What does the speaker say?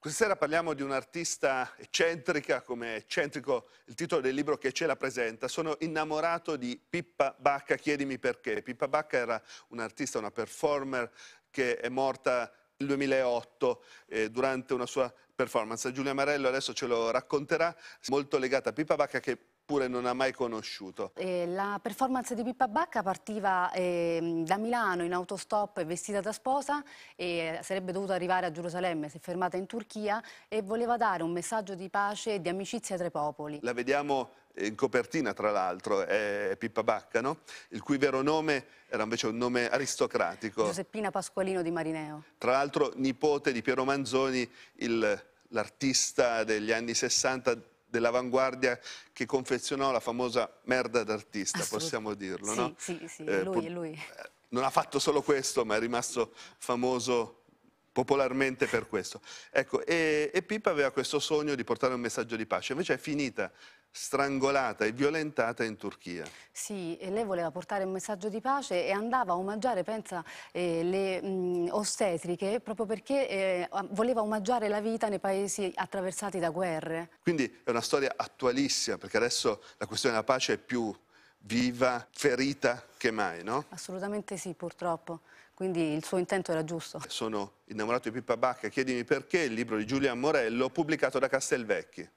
Questa sera parliamo di un'artista eccentrica, come eccentrico il titolo del libro che ce la presenta. Sono innamorato di Pippa Bacca, chiedimi perché. Pippa Bacca era un'artista, una performer che è morta nel 2008 eh, durante una sua performance. Giulia Marello adesso ce lo racconterà, molto legata a Pippa Bacca che oppure non ha mai conosciuto. Eh, la performance di Pippa Bacca partiva eh, da Milano in autostop vestita da sposa e sarebbe dovuta arrivare a Gerusalemme, si è fermata in Turchia e voleva dare un messaggio di pace e di amicizia tra i popoli. La vediamo in copertina tra l'altro è Pippa Baccano, il cui vero nome era invece un nome aristocratico. Giuseppina Pasqualino di Marineo. Tra l'altro nipote di Piero Manzoni, l'artista degli anni 60 dell'avanguardia che confezionò la famosa merda d'artista, possiamo dirlo, sì, no? Sì, sì, eh, lui, lui. Eh, non ha fatto solo questo, ma è rimasto famoso popolarmente per questo. Ecco, e, e Pippa aveva questo sogno di portare un messaggio di pace, invece è finita strangolata e violentata in Turchia. Sì, lei voleva portare un messaggio di pace e andava a omaggiare, pensa, eh, le mh, ostetriche proprio perché eh, voleva omaggiare la vita nei paesi attraversati da guerre. Quindi è una storia attualissima perché adesso la questione della pace è più viva, ferita che mai, no? Assolutamente sì, purtroppo. Quindi il suo intento era giusto. Sono innamorato di Pippa Bacca, chiedimi perché, il libro di Giulia Morello, pubblicato da Castelvecchi.